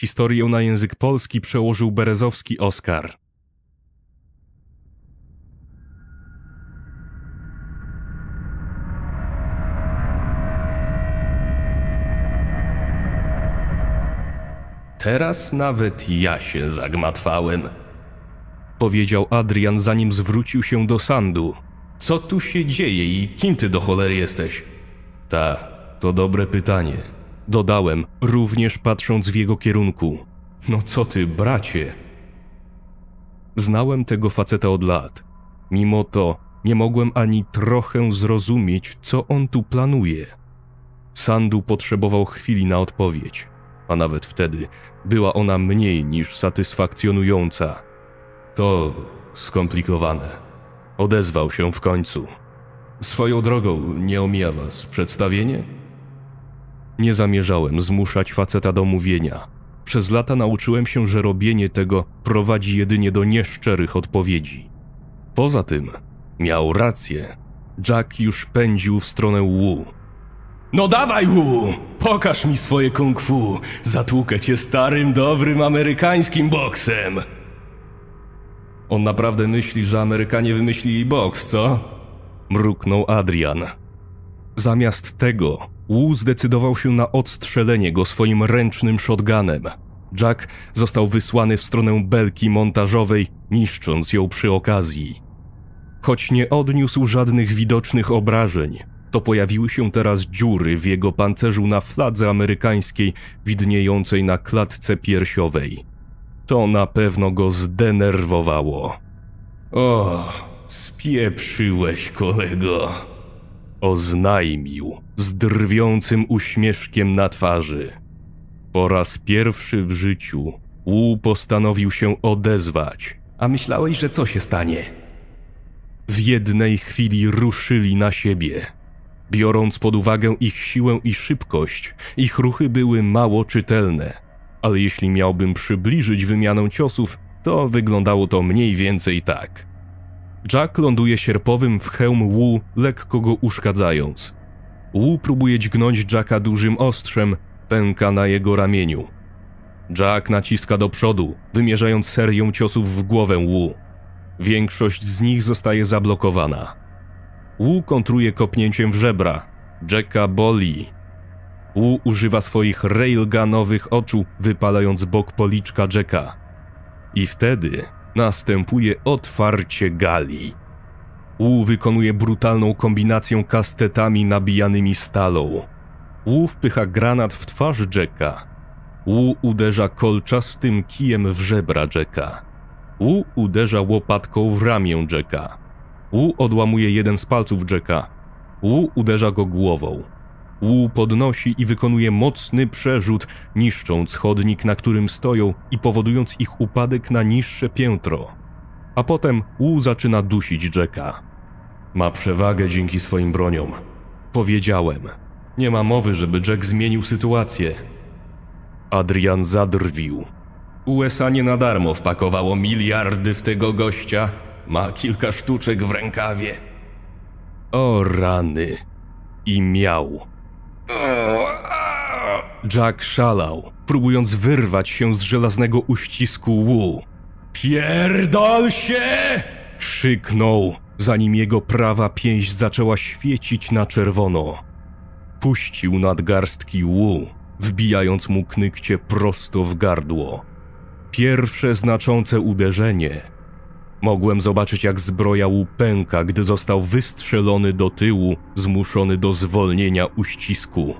Historię na język polski przełożył Berezowski Oskar. Teraz nawet ja się zagmatwałem, powiedział Adrian, zanim zwrócił się do Sandu. Co tu się dzieje i kim ty do cholery jesteś? Ta, to dobre pytanie, Dodałem, również patrząc w jego kierunku. No co ty, bracie? Znałem tego faceta od lat. Mimo to nie mogłem ani trochę zrozumieć, co on tu planuje. Sandu potrzebował chwili na odpowiedź, a nawet wtedy była ona mniej niż satysfakcjonująca. To skomplikowane. Odezwał się w końcu. Swoją drogą nie omija was przedstawienie? Nie zamierzałem zmuszać faceta do mówienia. Przez lata nauczyłem się, że robienie tego prowadzi jedynie do nieszczerych odpowiedzi. Poza tym, miał rację. Jack już pędził w stronę Wu. No dawaj, Wu! Pokaż mi swoje kung fu! Zatłukę cię starym, dobrym amerykańskim boksem! On naprawdę myśli, że Amerykanie wymyślili boks, co? Mruknął Adrian. Zamiast tego Wu zdecydował się na odstrzelenie go swoim ręcznym shotgunem. Jack został wysłany w stronę belki montażowej, niszcząc ją przy okazji. Choć nie odniósł żadnych widocznych obrażeń, to pojawiły się teraz dziury w jego pancerzu na fladze amerykańskiej widniejącej na klatce piersiowej. To na pewno go zdenerwowało. O, spieprzyłeś kolego oznajmił z drwiącym uśmieszkiem na twarzy. Po raz pierwszy w życiu Wu postanowił się odezwać. A myślałeś, że co się stanie? W jednej chwili ruszyli na siebie. Biorąc pod uwagę ich siłę i szybkość, ich ruchy były mało czytelne. Ale jeśli miałbym przybliżyć wymianę ciosów, to wyglądało to mniej więcej tak. Jack ląduje sierpowym w hełm Wu, lekko go uszkadzając. Wu próbuje dźgnąć Jacka dużym ostrzem, pęka na jego ramieniu. Jack naciska do przodu, wymierzając serią ciosów w głowę Wu. Większość z nich zostaje zablokowana. Wu kontruje kopnięciem w żebra. Jacka boli. Wu używa swoich railgunowych oczu, wypalając bok policzka Jacka. I wtedy następuje otwarcie gali. U wykonuje brutalną kombinację kastetami nabijanymi stalą. U wpycha granat w twarz Jacka. U uderza kolczastym kijem w żebra Jacka. U uderza łopatką w ramię Jacka. U odłamuje jeden z palców Jacka. U uderza go głową. Łu podnosi i wykonuje mocny przerzut, niszcząc chodnik, na którym stoją i powodując ich upadek na niższe piętro. A potem Łu zaczyna dusić Jacka. Ma przewagę dzięki swoim broniom. Powiedziałem. Nie ma mowy, żeby Jack zmienił sytuację. Adrian zadrwił. USA nie na darmo wpakowało miliardy w tego gościa. Ma kilka sztuczek w rękawie. O rany. I miał. Jack szalał, próbując wyrwać się z żelaznego uścisku Wu. Pierdol się! krzyknął, zanim jego prawa pięść zaczęła świecić na czerwono. Puścił nadgarstki Wu, wbijając mu knykcie prosto w gardło. Pierwsze znaczące uderzenie Mogłem zobaczyć, jak zbroja łupęka, gdy został wystrzelony do tyłu, zmuszony do zwolnienia uścisku.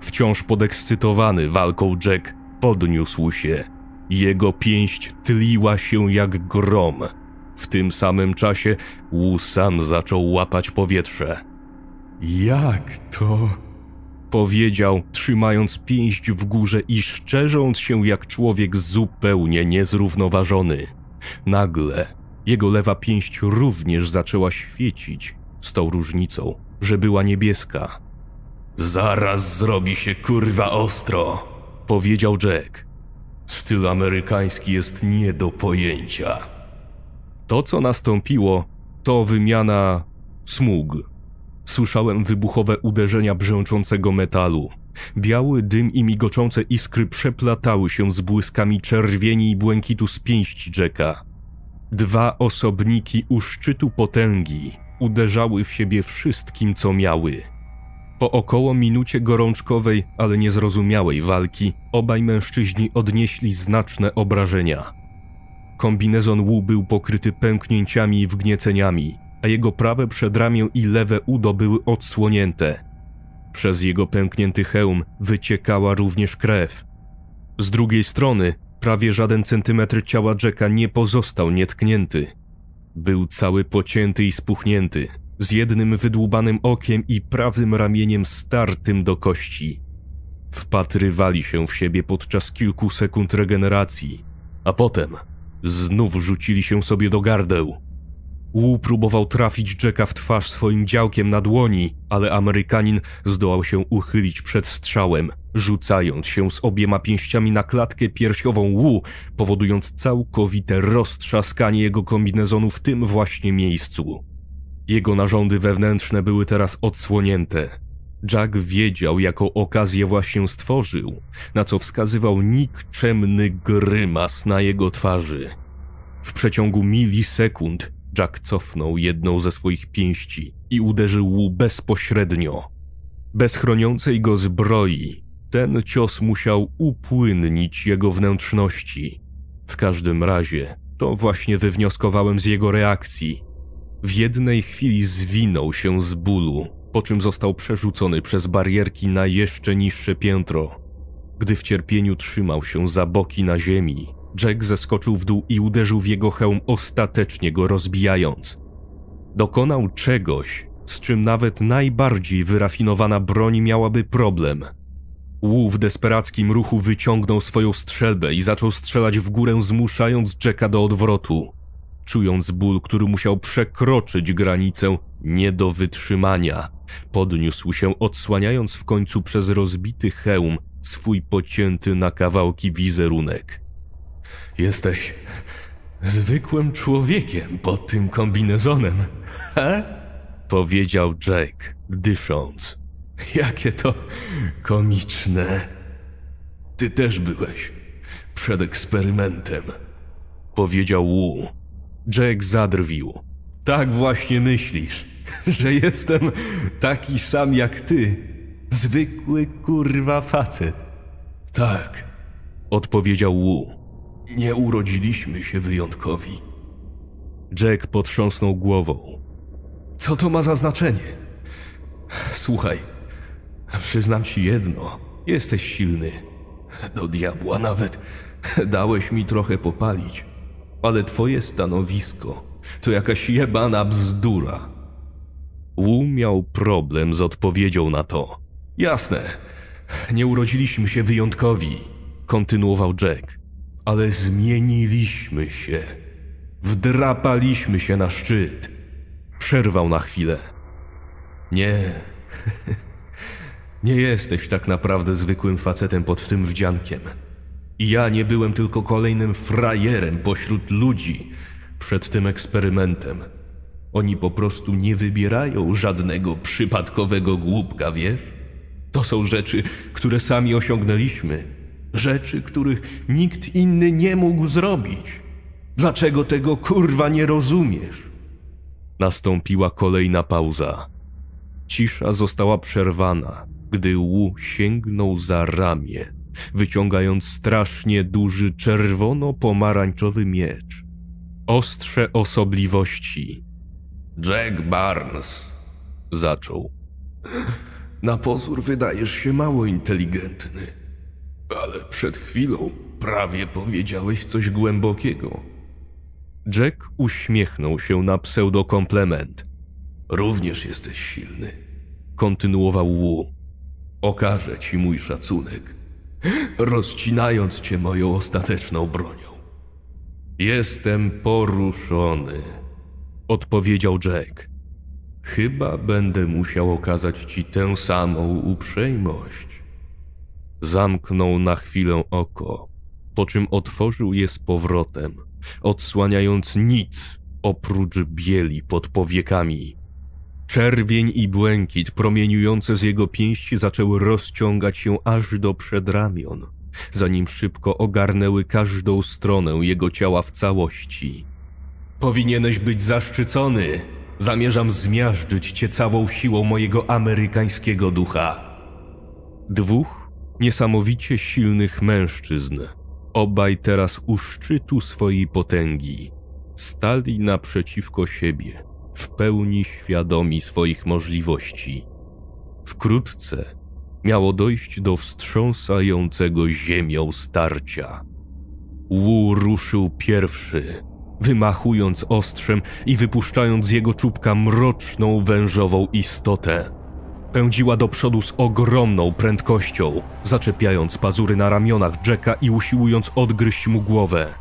Wciąż podekscytowany walką Jack podniósł się. Jego pięść tliła się jak grom. W tym samym czasie Wu sam zaczął łapać powietrze. Jak to? Powiedział, trzymając pięść w górze i szczerząc się jak człowiek zupełnie niezrównoważony. Nagle jego lewa pięść również zaczęła świecić, z tą różnicą, że była niebieska. Zaraz zrobi się kurwa ostro, powiedział Jack. Styl amerykański jest nie do pojęcia. To, co nastąpiło, to wymiana smug. Słyszałem wybuchowe uderzenia brzęczącego metalu. Biały dym i migoczące iskry przeplatały się z błyskami czerwieni i błękitu z pięści Jacka. Dwa osobniki u szczytu potęgi uderzały w siebie wszystkim, co miały. Po około minucie gorączkowej, ale niezrozumiałej walki, obaj mężczyźni odnieśli znaczne obrażenia. Kombinezon Wu był pokryty pęknięciami i wgnieceniami, a jego prawe przedramię i lewe udo były odsłonięte. Przez jego pęknięty hełm wyciekała również krew. Z drugiej strony Prawie żaden centymetr ciała Jacka nie pozostał nietknięty. Był cały pocięty i spuchnięty, z jednym wydłubanym okiem i prawym ramieniem startym do kości. Wpatrywali się w siebie podczas kilku sekund regeneracji, a potem znów rzucili się sobie do gardeł Wu próbował trafić Jacka w twarz swoim działkiem na dłoni, ale Amerykanin zdołał się uchylić przed strzałem, rzucając się z obiema pięściami na klatkę piersiową Wu, powodując całkowite roztrzaskanie jego kombinezonu w tym właśnie miejscu. Jego narządy wewnętrzne były teraz odsłonięte. Jack wiedział, jaką okazję właśnie stworzył, na co wskazywał nikczemny grymas na jego twarzy. W przeciągu milisekund Jack cofnął jedną ze swoich pięści i uderzył bezpośrednio. Bez chroniącej go zbroi, ten cios musiał upłynnić jego wnętrzności. W każdym razie, to właśnie wywnioskowałem z jego reakcji. W jednej chwili zwinął się z bólu, po czym został przerzucony przez barierki na jeszcze niższe piętro. Gdy w cierpieniu trzymał się za boki na ziemi, Jack zeskoczył w dół i uderzył w jego hełm, ostatecznie go rozbijając. Dokonał czegoś, z czym nawet najbardziej wyrafinowana broń miałaby problem. Wu w desperackim ruchu wyciągnął swoją strzelbę i zaczął strzelać w górę, zmuszając Jacka do odwrotu, czując ból, który musiał przekroczyć granicę nie do wytrzymania. Podniósł się, odsłaniając w końcu przez rozbity hełm swój pocięty na kawałki wizerunek. Jesteś zwykłym człowiekiem pod tym kombinezonem, he? Powiedział Jack, dysząc. Jakie to komiczne. Ty też byłeś przed eksperymentem, powiedział Wu. Jack zadrwił. Tak właśnie myślisz, że jestem taki sam jak ty. Zwykły kurwa facet. Tak, odpowiedział Wu. Nie urodziliśmy się wyjątkowi. Jack potrząsnął głową. Co to ma za znaczenie? Słuchaj, przyznam ci jedno: jesteś silny. Do diabła nawet dałeś mi trochę popalić, ale twoje stanowisko to jakaś jebana bzdura. Wu miał problem z odpowiedzią na to. Jasne, nie urodziliśmy się wyjątkowi, kontynuował Jack ale zmieniliśmy się. Wdrapaliśmy się na szczyt. Przerwał na chwilę. Nie, nie jesteś tak naprawdę zwykłym facetem pod tym wdziankiem. I ja nie byłem tylko kolejnym frajerem pośród ludzi przed tym eksperymentem. Oni po prostu nie wybierają żadnego przypadkowego głupka, wiesz? To są rzeczy, które sami osiągnęliśmy rzeczy, których nikt inny nie mógł zrobić. Dlaczego tego kurwa nie rozumiesz? Nastąpiła kolejna pauza. Cisza została przerwana, gdy Wu sięgnął za ramię, wyciągając strasznie duży czerwono-pomarańczowy miecz. Ostrze osobliwości. Jack Barnes, zaczął. Na pozór wydajesz się mało inteligentny ale przed chwilą prawie powiedziałeś coś głębokiego. Jack uśmiechnął się na pseudokomplement. Również jesteś silny, kontynuował Wu. Okażę ci mój szacunek, rozcinając cię moją ostateczną bronią. Jestem poruszony, odpowiedział Jack. Chyba będę musiał okazać ci tę samą uprzejmość. Zamknął na chwilę oko, po czym otworzył je z powrotem, odsłaniając nic oprócz bieli pod powiekami. Czerwień i błękit promieniujące z jego pięści zaczęły rozciągać się aż do przedramion, zanim szybko ogarnęły każdą stronę jego ciała w całości. Powinieneś być zaszczycony. Zamierzam zmiażdżyć cię całą siłą mojego amerykańskiego ducha. Dwóch niesamowicie silnych mężczyzn, obaj teraz u szczytu swojej potęgi, stali naprzeciwko siebie, w pełni świadomi swoich możliwości. Wkrótce miało dojść do wstrząsającego ziemią starcia. Wu ruszył pierwszy, wymachując ostrzem i wypuszczając z jego czubka mroczną wężową istotę. Pędziła do przodu z ogromną prędkością, zaczepiając pazury na ramionach Jacka i usiłując odgryźć mu głowę.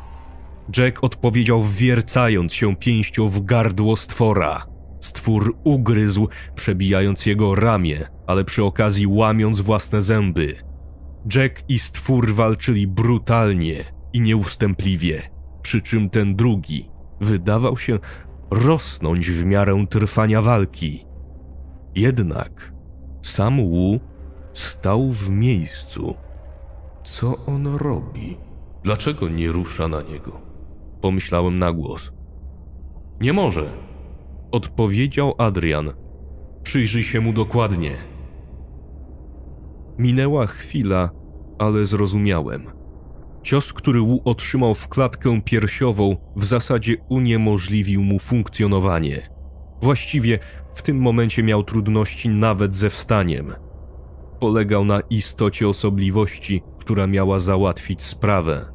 Jack odpowiedział wiercając się pięścią w gardło stwora. Stwór ugryzł, przebijając jego ramię, ale przy okazji łamiąc własne zęby. Jack i stwór walczyli brutalnie i nieustępliwie, przy czym ten drugi wydawał się rosnąć w miarę trwania walki. Jednak sam Wu stał w miejscu. Co on robi? Dlaczego nie rusza na niego? Pomyślałem na głos. Nie może, odpowiedział Adrian. Przyjrzyj się mu dokładnie. Minęła chwila, ale zrozumiałem. Cios, który Wu otrzymał w klatkę piersiową, w zasadzie uniemożliwił mu funkcjonowanie. Właściwie w tym momencie miał trudności nawet ze wstaniem. Polegał na istocie osobliwości, która miała załatwić sprawę.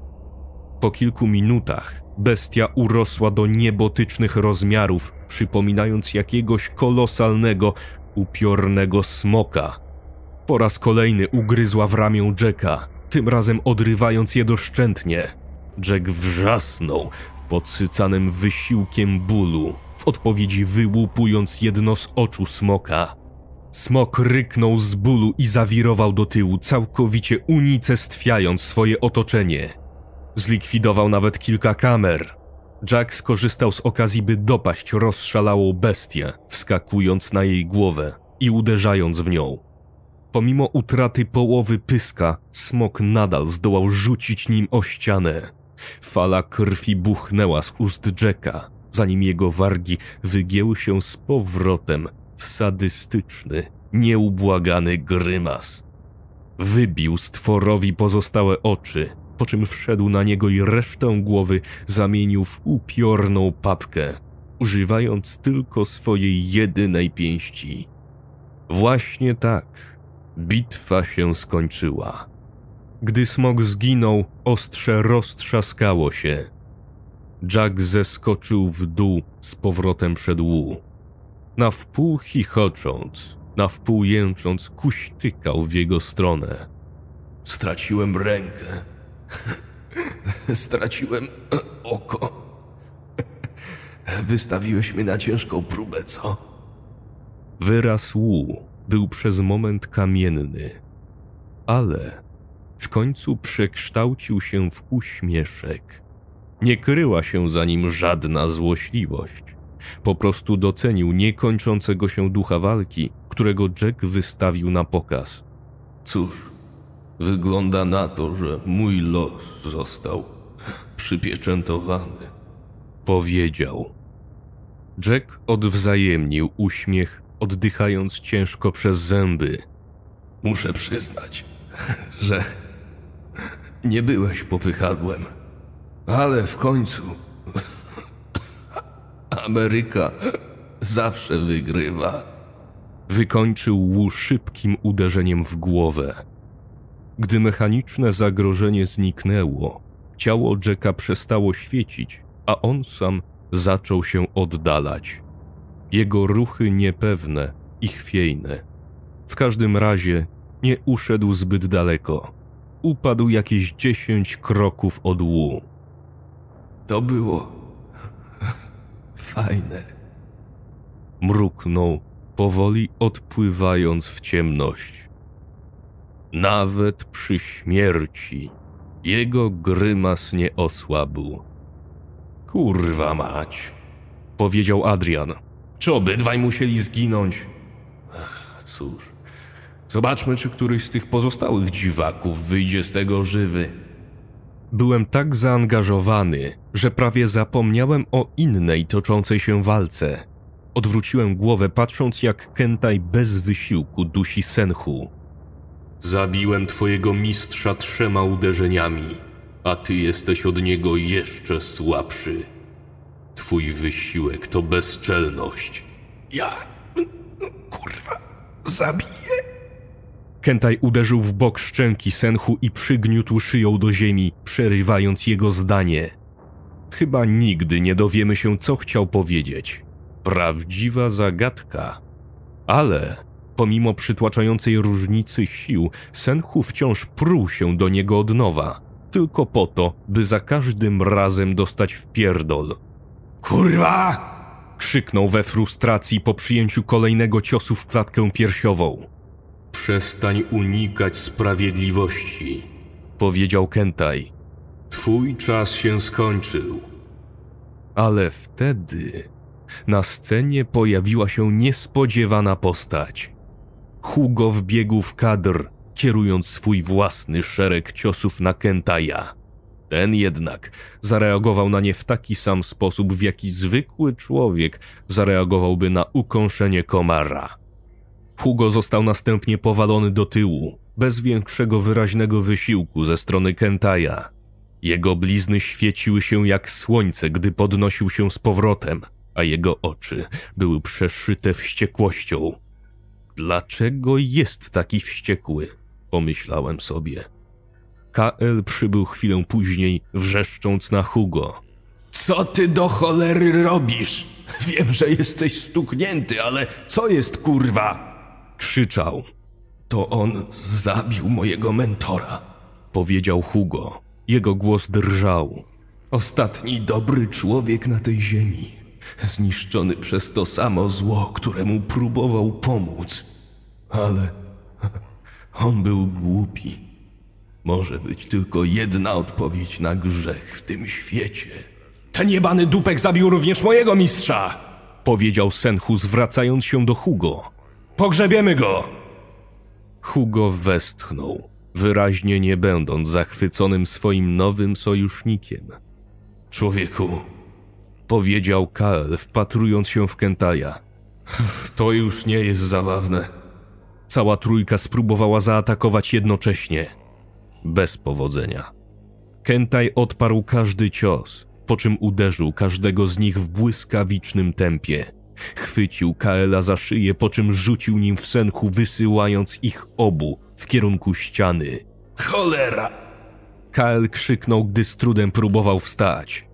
Po kilku minutach bestia urosła do niebotycznych rozmiarów, przypominając jakiegoś kolosalnego, upiornego smoka. Po raz kolejny ugryzła w ramię Jacka, tym razem odrywając je doszczętnie. Jack wrzasnął w podsycanym wysiłkiem bólu w odpowiedzi wyłupując jedno z oczu smoka. Smok ryknął z bólu i zawirował do tyłu, całkowicie unicestwiając swoje otoczenie. Zlikwidował nawet kilka kamer. Jack skorzystał z okazji, by dopaść rozszalałą bestię, wskakując na jej głowę i uderzając w nią. Pomimo utraty połowy pyska, smok nadal zdołał rzucić nim o ścianę. Fala krwi buchnęła z ust Jacka, zanim jego wargi wygięły się z powrotem w sadystyczny, nieubłagany grymas. Wybił stworowi pozostałe oczy, po czym wszedł na niego i resztę głowy zamienił w upiorną papkę, używając tylko swojej jedynej pięści. Właśnie tak bitwa się skończyła. Gdy smok zginął, ostrze roztrzaskało się, Jack zeskoczył w dół z powrotem przed łu. Na wpół chichocząc, na wpół jęcząc, kuś tykał w jego stronę. Straciłem rękę. Straciłem oko. Wystawiłeś mnie na ciężką próbę, co? Wyraz łu był przez moment kamienny, ale w końcu przekształcił się w uśmieszek. Nie kryła się za nim żadna złośliwość. Po prostu docenił niekończącego się ducha walki, którego Jack wystawił na pokaz. Cóż, wygląda na to, że mój los został przypieczętowany, powiedział. Jack odwzajemnił uśmiech, oddychając ciężko przez zęby. Muszę przyznać, że nie byłeś popychadłem. Ale w końcu Ameryka zawsze wygrywa. Wykończył Wu szybkim uderzeniem w głowę. Gdy mechaniczne zagrożenie zniknęło, ciało Jacka przestało świecić, a on sam zaczął się oddalać. Jego ruchy niepewne i chwiejne. W każdym razie nie uszedł zbyt daleko. Upadł jakieś dziesięć kroków od łu. To było fajne. Mruknął, powoli odpływając w ciemność. Nawet przy śmierci jego grymas nie osłabł. Kurwa mać, powiedział Adrian. Czy obydwaj musieli zginąć? Ach, cóż, zobaczmy, czy któryś z tych pozostałych dziwaków wyjdzie z tego żywy. Byłem tak zaangażowany, że prawie zapomniałem o innej toczącej się walce. Odwróciłem głowę, patrząc jak Kentaj bez wysiłku dusi Senhu. Zabiłem twojego mistrza trzema uderzeniami, a ty jesteś od niego jeszcze słabszy. Twój wysiłek to bezczelność. Ja. kurwa, zabiję. Kentaj uderzył w bok szczęki Senhu i przygniótł szyją do ziemi, przerywając jego zdanie. Chyba nigdy nie dowiemy się, co chciał powiedzieć. Prawdziwa zagadka. Ale pomimo przytłaczającej różnicy sił, Senhu wciąż pruł się do niego od nowa, tylko po to, by za każdym razem dostać w pierdol. Kurwa! krzyknął we frustracji po przyjęciu kolejnego ciosu w klatkę piersiową. Przestań unikać sprawiedliwości, powiedział Kentai. Twój czas się skończył. Ale wtedy na scenie pojawiła się niespodziewana postać. Hugo wbiegł w kadr, kierując swój własny szereg ciosów na Kentaja. Ten jednak zareagował na nie w taki sam sposób, w jaki zwykły człowiek zareagowałby na ukąszenie komara. Hugo został następnie powalony do tyłu, bez większego wyraźnego wysiłku ze strony Kentaja. Jego blizny świeciły się jak słońce, gdy podnosił się z powrotem, a jego oczy były przeszyte wściekłością. Dlaczego jest taki wściekły? pomyślałem sobie. KL przybył chwilę później, wrzeszcząc na Hugo. Co ty do cholery robisz? Wiem, że jesteś stuknięty, ale co jest kurwa? Krzyczał. To on zabił mojego mentora, powiedział Hugo. Jego głos drżał. Ostatni dobry człowiek na tej ziemi, zniszczony przez to samo zło, któremu próbował pomóc. Ale on był głupi. Może być tylko jedna odpowiedź na grzech w tym świecie. Ten niebany dupek zabił również mojego mistrza! Powiedział Senhu, zwracając się do Hugo. Pogrzebiemy go! Hugo westchnął wyraźnie nie będąc zachwyconym swoim nowym sojusznikiem. Człowieku, powiedział Kael, wpatrując się w Kentaja. To już nie jest zabawne. Cała trójka spróbowała zaatakować jednocześnie. Bez powodzenia. Kentaj odparł każdy cios, po czym uderzył każdego z nich w błyskawicznym tempie. Chwycił Kaela za szyję, po czym rzucił nim w senchu, wysyłając ich obu w kierunku ściany. Cholera! Kael krzyknął, gdy z trudem próbował wstać.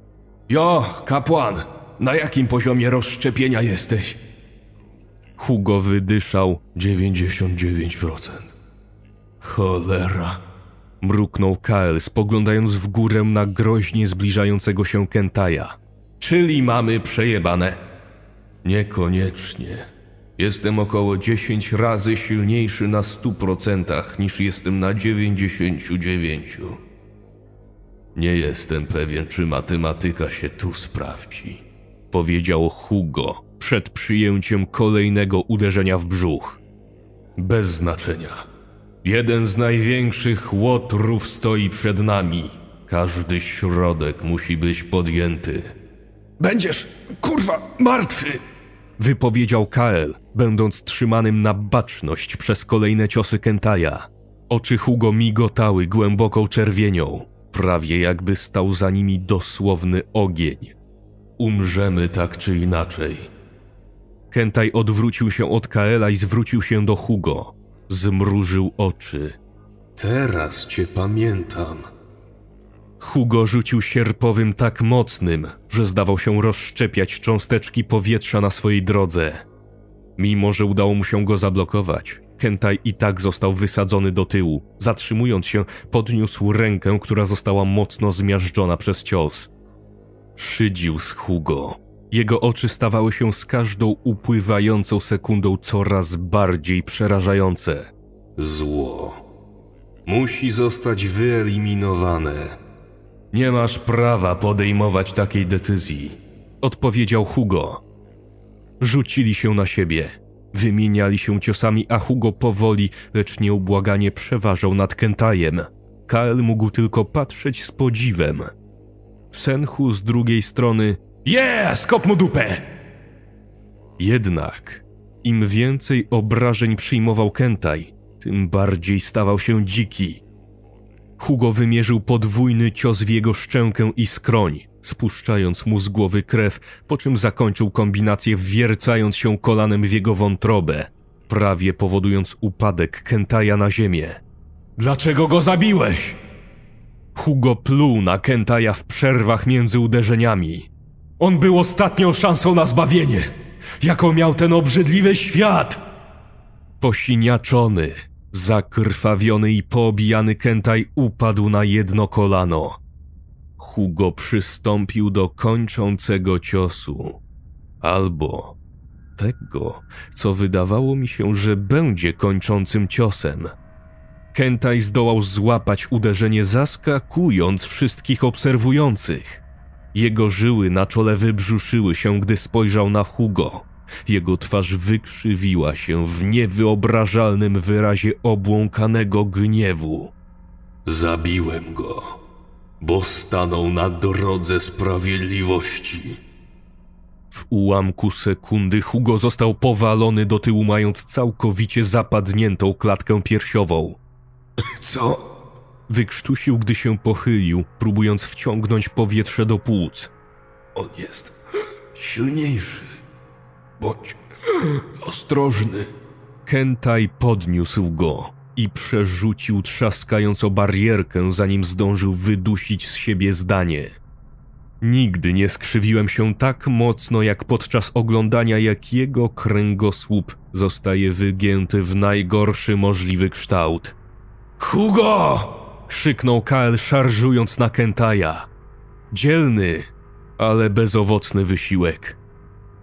Jo, kapłan, na jakim poziomie rozszczepienia jesteś? Hugo wydyszał 99%. Cholera! Mruknął Kael, spoglądając w górę na groźnie zbliżającego się Kentaja. Czyli mamy przejebane. Niekoniecznie. Jestem około 10 razy silniejszy na 100% niż jestem na 99. Nie jestem pewien, czy matematyka się tu sprawdzi, powiedział Hugo przed przyjęciem kolejnego uderzenia w brzuch. Bez znaczenia. Jeden z największych łotrów stoi przed nami. Każdy środek musi być podjęty. Będziesz, kurwa, martwy! Wypowiedział Kael, będąc trzymanym na baczność przez kolejne ciosy Kentaja. Oczy Hugo migotały głęboką czerwienią, prawie jakby stał za nimi dosłowny ogień. Umrzemy tak czy inaczej. Kentaj odwrócił się od Kaela i zwrócił się do Hugo. Zmrużył oczy. Teraz cię pamiętam. Hugo rzucił sierpowym tak mocnym, że zdawał się rozszczepiać cząsteczki powietrza na swojej drodze. Mimo, że udało mu się go zablokować, Kentai i tak został wysadzony do tyłu. Zatrzymując się, podniósł rękę, która została mocno zmiażdżona przez cios. Szydził z Hugo. Jego oczy stawały się z każdą upływającą sekundą coraz bardziej przerażające. Zło. Musi zostać wyeliminowane. Nie masz prawa podejmować takiej decyzji, odpowiedział Hugo. Rzucili się na siebie. Wymieniali się ciosami, a Hugo powoli, lecz nieubłaganie przeważał nad Kentajem. Kael mógł tylko patrzeć z podziwem. Senhu z drugiej strony Yeah! Skop mu dupę! Jednak, im więcej obrażeń przyjmował Kentaj, tym bardziej stawał się dziki. Hugo wymierzył podwójny cios w jego szczękę i skroń spuszczając mu z głowy krew, po czym zakończył kombinację, wwiercając się kolanem w jego wątrobę, prawie powodując upadek Kentaja na ziemię. Dlaczego go zabiłeś? Hugo pluł na Kentaja w przerwach między uderzeniami. On był ostatnią szansą na zbawienie, jaką miał ten obrzydliwy świat! Posiniaczony, zakrwawiony i poobijany Kentaj upadł na jedno kolano Hugo przystąpił do kończącego ciosu albo tego, co wydawało mi się, że będzie kończącym ciosem. Kentaj zdołał złapać uderzenie, zaskakując wszystkich obserwujących. Jego żyły na czole wybrzuszyły się, gdy spojrzał na Hugo. Jego twarz wykrzywiła się w niewyobrażalnym wyrazie obłąkanego gniewu. Zabiłem go bo stanął na drodze sprawiedliwości. W ułamku sekundy Hugo został powalony do tyłu, mając całkowicie zapadniętą klatkę piersiową. Co? Wykrztusił, gdy się pochylił, próbując wciągnąć powietrze do płuc. On jest silniejszy. Bądź ostrożny. Hentai podniósł go i przerzucił trzaskająco barierkę, zanim zdążył wydusić z siebie zdanie. Nigdy nie skrzywiłem się tak mocno, jak podczas oglądania, jak jego kręgosłup zostaje wygięty w najgorszy możliwy kształt. Hugo! krzyknął Kael, szarżując na Kentaja. Dzielny, ale bezowocny wysiłek.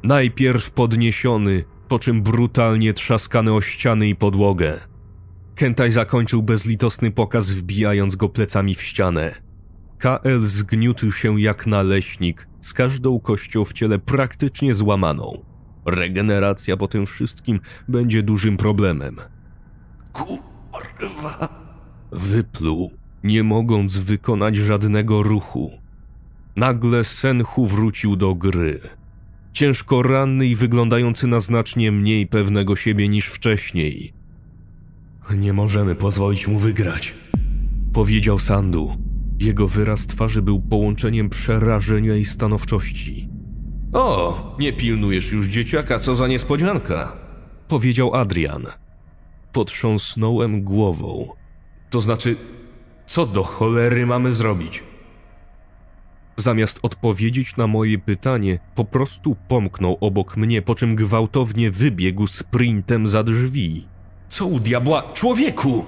Najpierw podniesiony, po czym brutalnie trzaskany o ściany i podłogę. Kentaj zakończył bezlitosny pokaz, wbijając go plecami w ścianę. KL zgniótł się jak naleśnik, z każdą kością w ciele praktycznie złamaną. Regeneracja po tym wszystkim będzie dużym problemem. Kurwa! Wypluł, nie mogąc wykonać żadnego ruchu. Nagle Senhu wrócił do gry. Ciężko ranny i wyglądający na znacznie mniej pewnego siebie niż wcześniej. Nie możemy pozwolić mu wygrać, powiedział Sandu. Jego wyraz twarzy był połączeniem przerażenia i stanowczości. O, nie pilnujesz już dzieciaka, co za niespodzianka, powiedział Adrian. Potrząsnąłem głową. To znaczy, co do cholery mamy zrobić? Zamiast odpowiedzieć na moje pytanie, po prostu pomknął obok mnie, po czym gwałtownie wybiegł sprintem za drzwi. Co u diabła, człowieku?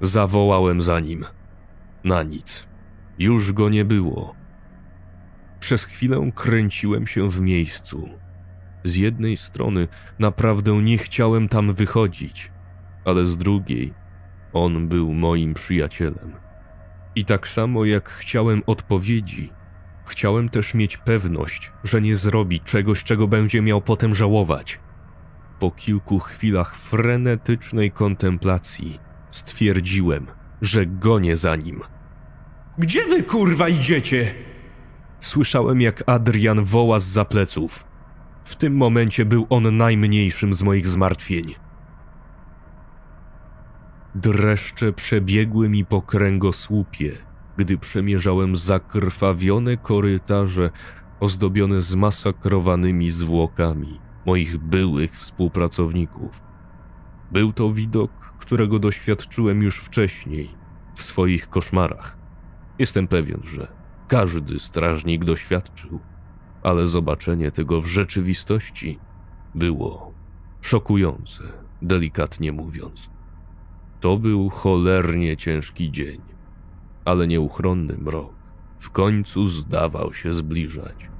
Zawołałem za nim. Na nic. Już go nie było. Przez chwilę kręciłem się w miejscu. Z jednej strony naprawdę nie chciałem tam wychodzić, ale z drugiej on był moim przyjacielem. I tak samo jak chciałem odpowiedzi, chciałem też mieć pewność, że nie zrobi czegoś, czego będzie miał potem żałować. Po kilku chwilach frenetycznej kontemplacji stwierdziłem, że gonię za nim. Gdzie wy kurwa idziecie? Słyszałem, jak Adrian woła z zapleców. W tym momencie był on najmniejszym z moich zmartwień. Dreszcze przebiegły mi po kręgosłupie, gdy przemierzałem zakrwawione korytarze ozdobione zmasakrowanymi zwłokami moich byłych współpracowników. Był to widok, którego doświadczyłem już wcześniej, w swoich koszmarach. Jestem pewien, że każdy strażnik doświadczył, ale zobaczenie tego w rzeczywistości było szokujące, delikatnie mówiąc. To był cholernie ciężki dzień, ale nieuchronny mrok w końcu zdawał się zbliżać.